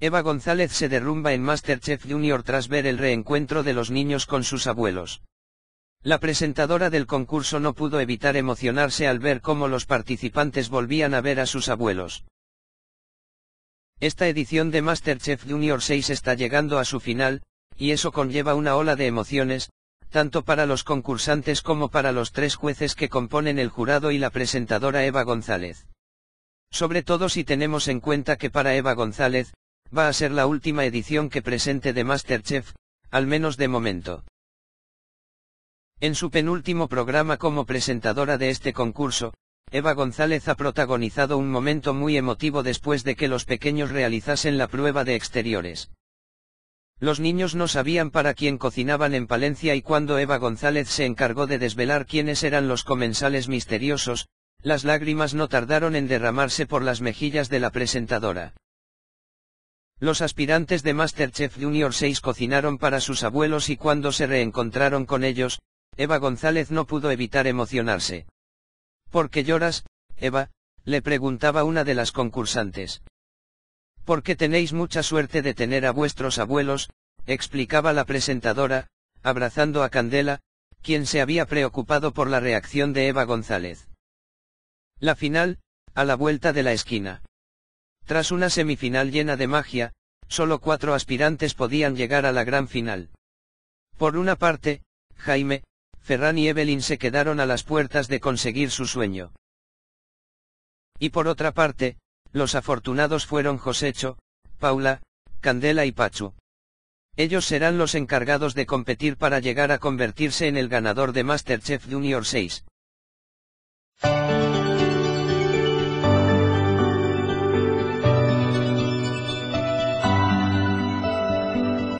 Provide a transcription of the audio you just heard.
Eva González se derrumba en Masterchef Junior tras ver el reencuentro de los niños con sus abuelos. La presentadora del concurso no pudo evitar emocionarse al ver cómo los participantes volvían a ver a sus abuelos. Esta edición de Masterchef Junior 6 está llegando a su final, y eso conlleva una ola de emociones, tanto para los concursantes como para los tres jueces que componen el jurado y la presentadora Eva González. Sobre todo si tenemos en cuenta que para Eva González, Va a ser la última edición que presente de Masterchef, al menos de momento. En su penúltimo programa como presentadora de este concurso, Eva González ha protagonizado un momento muy emotivo después de que los pequeños realizasen la prueba de exteriores. Los niños no sabían para quién cocinaban en Palencia y cuando Eva González se encargó de desvelar quiénes eran los comensales misteriosos, las lágrimas no tardaron en derramarse por las mejillas de la presentadora. Los aspirantes de Masterchef Junior 6 cocinaron para sus abuelos y cuando se reencontraron con ellos, Eva González no pudo evitar emocionarse. ¿Por qué lloras, Eva? le preguntaba una de las concursantes. ¿Por qué tenéis mucha suerte de tener a vuestros abuelos, explicaba la presentadora, abrazando a Candela, quien se había preocupado por la reacción de Eva González. La final, a la vuelta de la esquina. Tras una semifinal llena de magia, solo cuatro aspirantes podían llegar a la gran final. Por una parte, Jaime, Ferran y Evelyn se quedaron a las puertas de conseguir su sueño. Y por otra parte, los afortunados fueron Josecho, Paula, Candela y Pachu. Ellos serán los encargados de competir para llegar a convertirse en el ganador de MasterChef Junior 6.